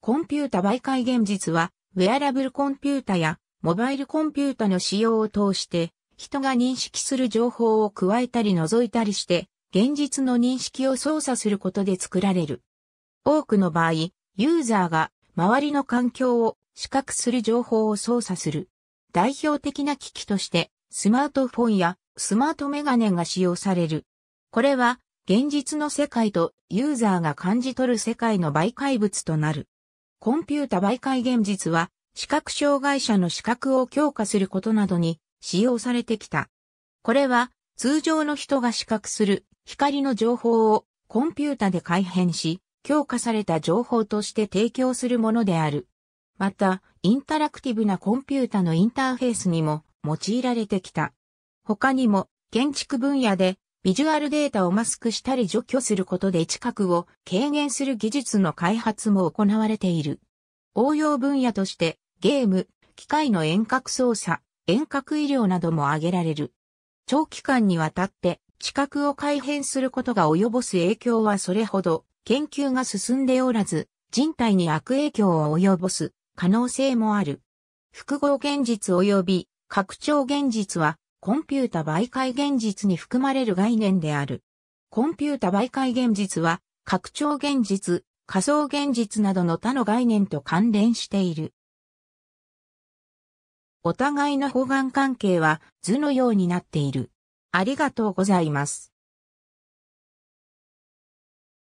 コンピュータ媒介現実は、ウェアラブルコンピュータやモバイルコンピュータの使用を通して、人が認識する情報を加えたり除いたりして、現実の認識を操作することで作られる。多くの場合、ユーザーが周りの環境を視覚する情報を操作する。代表的な機器として、スマートフォンやスマートメガネが使用される。これは、現実の世界とユーザーが感じ取る世界の媒介物となる。コンピュータ媒介現実は、視覚障害者の視覚を強化することなどに使用されてきた。これは、通常の人が視覚する光の情報をコンピュータで改変し、強化された情報として提供するものである。また、インタラクティブなコンピュータのインターフェースにも用いられてきた。他にも、建築分野でビジュアルデータをマスクしたり除去することで知覚を軽減する技術の開発も行われている。応用分野としてゲーム、機械の遠隔操作、遠隔医療なども挙げられる。長期間にわたって知覚を改変することが及ぼす影響はそれほど研究が進んでおらず、人体に悪影響を及ぼす可能性もある。複合現実及び拡張現実はコンピュータ媒介現実に含まれる概念である。コンピュータ媒介現実は、拡張現実、仮想現実などの他の概念と関連している。お互いの方眼関係は図のようになっている。ありがとうございます。